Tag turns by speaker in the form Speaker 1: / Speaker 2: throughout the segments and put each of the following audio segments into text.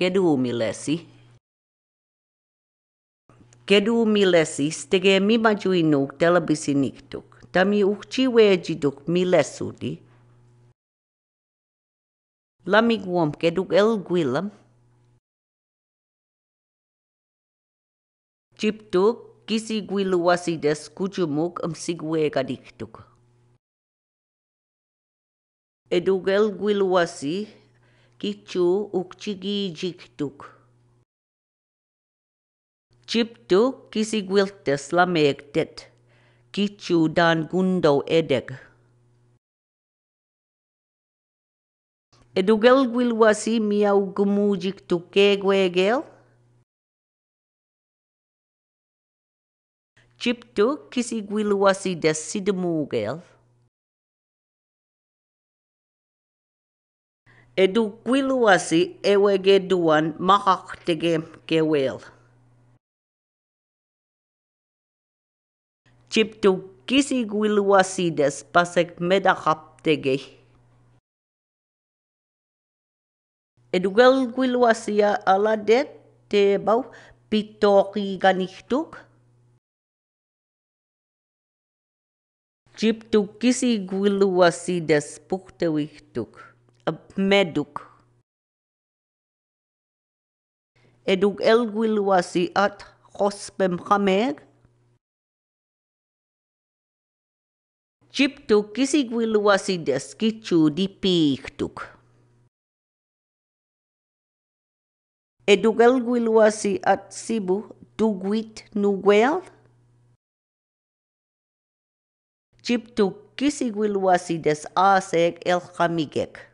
Speaker 1: keduumillesi. Keduumillesi tekee telebisi tuk, Tami uhchi weejiduk millesudi. guom keduk elguilam. Chiptuk kisiguiluasides kuchumuk msiguegadiktuk. Edugel guiluasi kichu ukchigi jiktuk. Chiptuk la tet, kichu dan gundo edeg. Edugel gwilwasi miau gumujik kegwegel.
Speaker 2: Chiptuk gwilwasi desidmu desidmugel.
Speaker 1: edu quiluasi ewegeduan makaktege kewel. Chiptu kisi des pasek medakaptege. Edugel quiluasia aladet tebau pitoki ganihtuk. Chiptu kisi des puhtewihtuk
Speaker 2: meduk. edug at wasiat khospem khameg.
Speaker 1: kisi kisigwil des kicu di piiktuk.
Speaker 2: Eduk elgwil at sibu dugwit nuguel.
Speaker 1: Chiptu kisigwil des aseg el khamigek.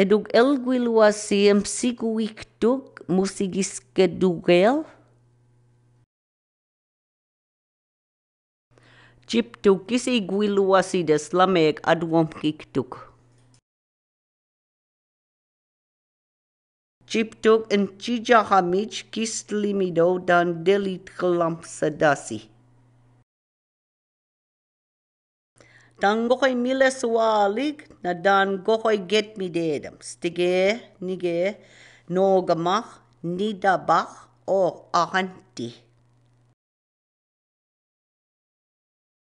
Speaker 1: Eduk edug tuk wasiam siguiktug chip tuk kisi guiluasides tuk chip tuk en chijahamich kislimido dan delit kelam sedasi. Dan koy miles walig na dan gokoy get mi dedem. Stige nige
Speaker 2: nogamach nidabach o ahanti.